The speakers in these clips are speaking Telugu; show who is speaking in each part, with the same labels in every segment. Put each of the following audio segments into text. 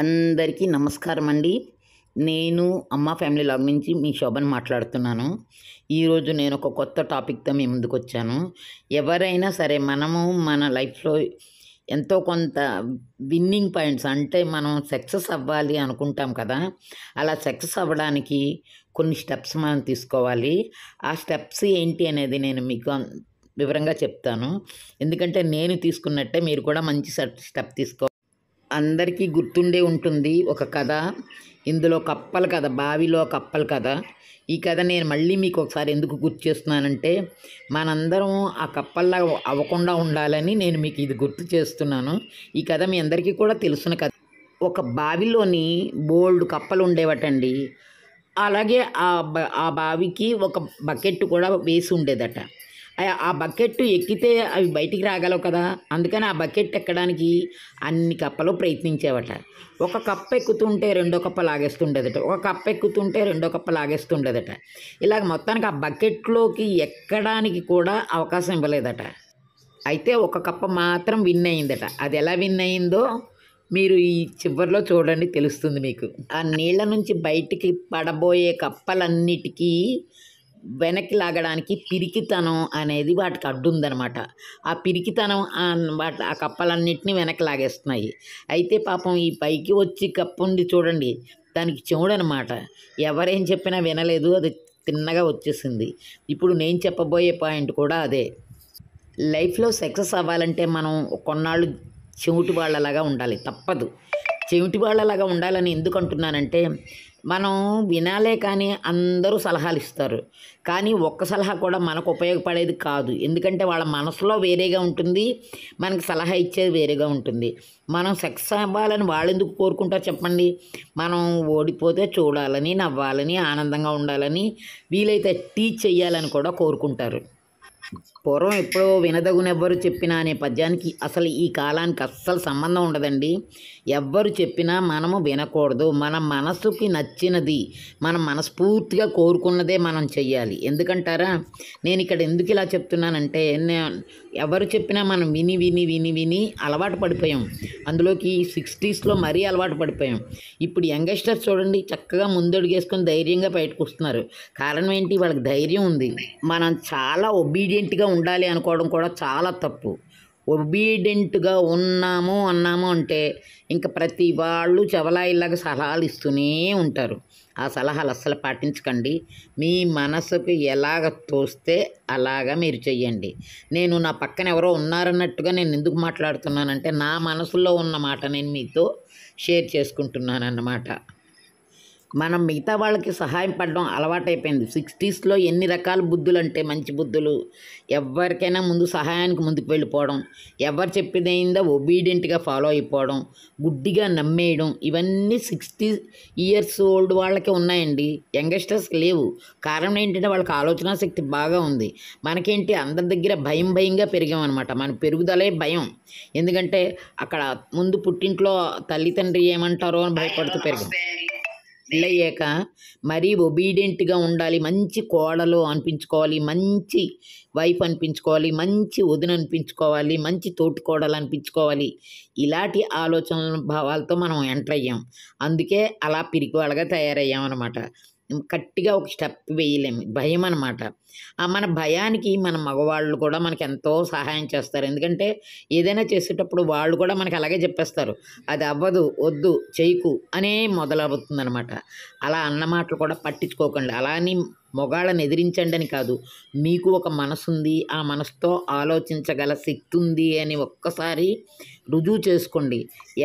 Speaker 1: అందరికీ నమస్కారం అండి నేను అమ్మ ఫ్యామిలీ లాగ్ నుంచి మీ శోభన్ మాట్లాడుతున్నాను ఈరోజు నేను ఒక కొత్త టాపిక్తో మీ ముందుకు వచ్చాను ఎవరైనా సరే మనము మన లైఫ్లో ఎంతో కొంత విన్నింగ్ పాయింట్స్ అంటే మనం సక్సెస్ అవ్వాలి అనుకుంటాం కదా అలా సక్సెస్ అవ్వడానికి కొన్ని స్టెప్స్ మనం తీసుకోవాలి ఆ స్టెప్స్ ఏంటి అనేది నేను మీకు వివరంగా చెప్తాను ఎందుకంటే నేను తీసుకున్నట్టే మీరు కూడా మంచి స్టెప్ తీసుకో అందరికీ గుర్తుండే ఉంటుంది ఒక కథ ఇందులో కప్పల కథ బావిలో కప్పల కథ ఈ కథ నేను మళ్ళీ మీకు ఒకసారి ఎందుకు గుర్తు చేస్తున్నానంటే మనందరం ఆ కప్పల్లా అవ్వకుండా ఉండాలని నేను మీకు ఇది గుర్తు చేస్తున్నాను ఈ కథ మీ అందరికీ కూడా తెలుసున్న కథ ఒక బావిలోని బోల్డ్ కప్పలు ఉండేవటండి అలాగే ఆ బావికి ఒక బకెట్ కూడా వేసి ఉండేదట ఆ బకెట్ ఎక్కితే అవి బయటికి రాగలవు కదా అందుకని ఆ బకెట్ ఎక్కడానికి అన్ని కప్పలు ప్రయత్నించేవట ఒక కప్ప ఎక్కుతుంటే రెండో కప్ప లాగేస్తుండేదట ఒక కప్ప ఎక్కుతుంటే రెండో కప్ప లాగేస్తుండేదట ఇలాగ మొత్తానికి ఆ బకెట్లోకి ఎక్కడానికి కూడా అవకాశం ఇవ్వలేదట అయితే ఒక కప్ప మాత్రం విన్ అయిందట అది ఎలా విన్ అయిందో మీరు ఈ చివరిలో చూడండి తెలుస్తుంది మీకు ఆ నీళ్ళ నుంచి బయటికి పడబోయే కప్పలన్నిటికీ వెనక్కి లాగడానికి పిరికితనం అనేది వాటికి అడ్డుందనమాట ఆ పిరికితనం వాటి ఆ కప్పలన్నింటినీ వెనక్కి లాగేస్తున్నాయి అయితే పాపం ఈ పైకి వచ్చి కప్పు చూడండి దానికి చెవుడు అనమాట ఎవరేం చెప్పినా వినలేదు అది తిన్నగా వచ్చేసింది ఇప్పుడు నేను చెప్పబోయే పాయింట్ కూడా అదే లైఫ్లో సక్సెస్ అవ్వాలంటే మనం కొన్నాళ్ళు చెవిటి వాళ్ళలాగా ఉండాలి తప్పదు చెవిటి వాళ్ళలాగా ఉండాలని ఎందుకు అంటున్నానంటే మనం వినాలే కానీ అందరూ సలహాలు ఇస్తారు కానీ ఒక్క సలహా కూడా మనకు ఉపయోగపడేది కాదు ఎందుకంటే వాళ్ళ మనసులో వేరేగా ఉంటుంది మనకి సలహా ఇచ్చేది వేరేగా ఉంటుంది మనం సక్సెస్ అవ్వాలని వాళ్ళు ఎందుకు కోరుకుంటారు చెప్పండి మనం ఓడిపోతే చూడాలని నవ్వాలని ఆనందంగా ఉండాలని వీలైతే టీచ్ చేయాలని కూడా కోరుకుంటారు పూర్వం ఎప్పుడో వినదగునెవ్వరు చెప్పినా అనే పద్యానికి అసలు ఈ కాలానికి అస్సలు సంబంధం ఉండదండి ఎవ్వరు చెప్పినా మనము వినకూడదు మన మనసుకి నచ్చినది మనం మనస్ఫూర్తిగా కోరుకున్నదే మనం చెయ్యాలి ఎందుకంటారా నేను ఇక్కడ ఎందుకు ఇలా చెప్తున్నానంటే ఎవరు చెప్పినా మనం విని విని విని విని అలవాటు పడిపోయాం అందులోకి సిక్స్టీస్లో మరీ అలవాటు పడిపోయాం ఇప్పుడు యంగస్టర్స్ చూడండి చక్కగా ముందడుగేసుకొని ధైర్యంగా బయటకు వస్తున్నారు కారణం ఏంటి వాళ్ళకి ధైర్యం ఉంది మనం చాలా ఒబీడియం ఒబీడియంట్గా ఉండాలి అనుకోవడం కూడా చాలా తప్పు ఒబీడెంట్గా ఉన్నాము అన్నాము అంటే ఇంకా ప్రతి వాళ్ళు చెవలాయిలాగా సలహాలు ఇస్తూనే ఉంటారు ఆ సలహాలు అస్సలు పాటించకండి మీ మనసుకు ఎలాగ తోస్తే అలాగ మీరు చెయ్యండి నేను నా పక్కన ఎవరో ఉన్నారన్నట్టుగా నేను ఎందుకు మాట్లాడుతున్నానంటే నా మనసులో ఉన్న మాట నేను మీతో షేర్ చేసుకుంటున్నాను అన్నమాట మనం మిగతా వాళ్ళకి సహాయం పడడం అలవాటైపోయింది సిక్స్టీస్లో ఎన్ని రకాల బుద్ధులు అంటే మంచి బుద్ధులు ఎవరికైనా ముందు సహాయానికి ముందుకు వెళ్ళిపోవడం ఎవరు చెప్పిదైందో ఒబీడియంట్గా ఫాలో అయిపోవడం గుడ్డిగా నమ్మేయడం ఇవన్నీ సిక్స్టీ ఇయర్స్ ఓల్డ్ వాళ్ళకే ఉన్నాయండి యంగెస్టర్స్ లేవు కారణం ఏంటంటే వాళ్ళకి ఆలోచన శక్తి బాగా ఉంది మనకేంటి అందరి దగ్గర భయం భయంగా పెరిగామన్నమాట మన పెరుగుదలే భయం ఎందుకంటే అక్కడ ముందు పుట్టింట్లో తల్లిదండ్రి ఏమంటారో అని భయపడుతూ పెరిగాం పెళ్ళయ్యాక మరీ ఒబీడియంట్గా ఉండాలి మంచి కోడలు అనిపించుకోవాలి మంచి వైఫ్ అనిపించుకోవాలి మంచి వదిన అనిపించుకోవాలి మంచి తోటి కోడలు అనిపించుకోవాలి ఇలాంటి ఆలోచనల భావాలతో మనం ఎంటర్ అయ్యాం అందుకే అలా పిరికివాళ్ళగా తయారయ్యాం అనమాట గట్టిగా ఒక స్టెప్ వేయలేము భయం అనమాట మన భయానికి మన మగవాళ్ళు కూడా మనకి ఎంతో సహాయం చేస్తారు ఎందుకంటే ఏదైనా చేసేటప్పుడు వాళ్ళు కూడా మనకి అలాగే చెప్పేస్తారు అది అవ్వదు వద్దు చేయకు అనే మొదలవుతుందనమాట అలా అన్నమాటలు కూడా పట్టించుకోకండి అలా అని మొగాళ్ళని ఎదిరించండి కాదు మీకు ఒక మనసుంది ఆ మనసుతో ఆలోచించగల శక్తి ఉంది అని ఒక్కసారి రుజువు చేసుకోండి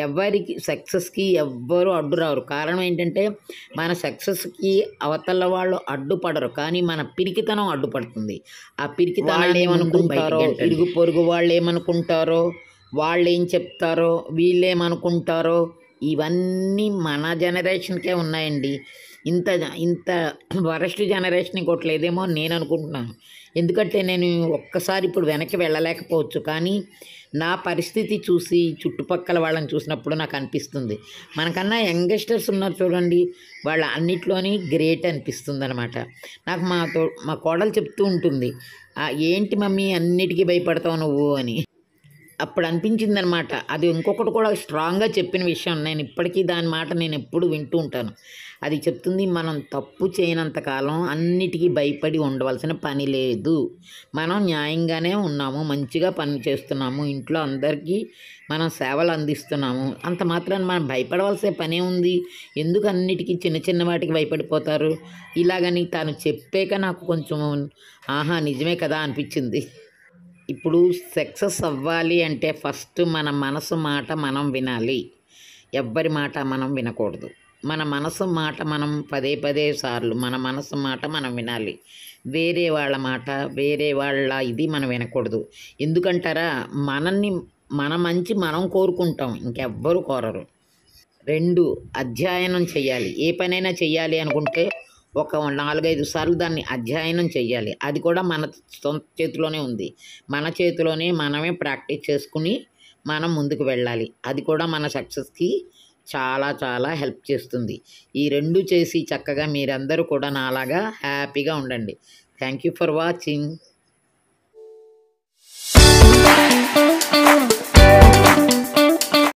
Speaker 1: ఎవరికి సక్సెస్కి ఎవ్వరూ అడ్డు రారు కారణం ఏంటంటే మన సక్సెస్కి అవతల వాళ్ళు అడ్డుపడరు కానీ మన పిరికితనం అడ్డుపడుతుంది ఆ పిరికితనం ఏమనుకుంటారో ఇరుగు పొరుగు వాళ్ళు ఏమనుకుంటారో వాళ్ళు ఏం చెప్తారో వీళ్ళేమనుకుంటారో ఇవన్నీ మన జనరేషన్కే ఉన్నాయండి ఇంత ఇంత వరస్ట్ జనరేషన్ కొట్టలేదేమో నేను అనుకుంటున్నాను ఎందుకంటే నేను ఒక్కసారి ఇప్పుడు వెనక్కి వెళ్ళలేకపోవచ్చు కానీ నా పరిస్థితి చూసి చుట్టుపక్కల వాళ్ళని చూసినప్పుడు నాకు అనిపిస్తుంది మనకన్నా యంగస్టర్స్ ఉన్నారు చూడండి వాళ్ళ అన్నిట్లోని గ్రేట్ అనిపిస్తుంది అనమాట నాకు మా మా కోడలు చెప్తూ ఉంటుంది ఏంటి మమ్మీ అన్నిటికీ భయపడతావు నువ్వు అని అప్పుడు అనిపించింది అనమాట అది ఇంకొకటి కూడా స్ట్రాంగ్గా చెప్పిన విషయం నేను ఇప్పటికీ దాని మాట నేను ఎప్పుడు వింటూ ఉంటాను అది చెప్తుంది మనం తప్పు చేయనంత కాలం అన్నిటికీ భయపడి ఉండవలసిన పని లేదు మనం న్యాయంగానే ఉన్నాము మంచిగా పని చేస్తున్నాము ఇంట్లో అందరికీ మనం సేవలు అందిస్తున్నాము అంత మాత్రాన్ని మనం భయపడవలసే పనే ఉంది ఎందుకు అన్నిటికీ చిన్న చిన్న వాటికి భయపడిపోతారు ఇలాగని తాను చెప్పాక నాకు కొంచెం ఆహా నిజమే కదా అనిపించింది ఇప్పుడు సక్సెస్ అవ్వాలి అంటే ఫస్ట్ మన మనసు మాట మనం వినాలి ఎవ్వరి మాట మనం వినకూడదు మన మనసు మాట మనం పదే పదే సార్లు మన మనసు మాట మనం వినాలి వేరే వాళ్ళ మాట వేరే వాళ్ళ ఇది మనం వినకూడదు ఎందుకంటారా మనల్ని మన మంచి మనం కోరుకుంటాం ఇంకెవ్వరు కోరరు రెండు అధ్యయనం చేయాలి ఏ పనైనా చేయాలి అనుకుంటే ఒక నాలుగైదు సార్లు దాన్ని అధ్యయనం చేయాలి అది కూడా మన సొంత చేతిలోనే ఉంది మన చేతిలోనే మనమే ప్రాక్టీస్ చేసుకుని మనం ముందుకు వెళ్ళాలి అది కూడా మన సక్సెస్కి చాలా చాలా హెల్ప్ చేస్తుంది ఈ రెండు చేసి చక్కగా మీరందరూ కూడా నాలాగా హ్యాపీగా ఉండండి థ్యాంక్ యూ ఫర్ వాచింగ్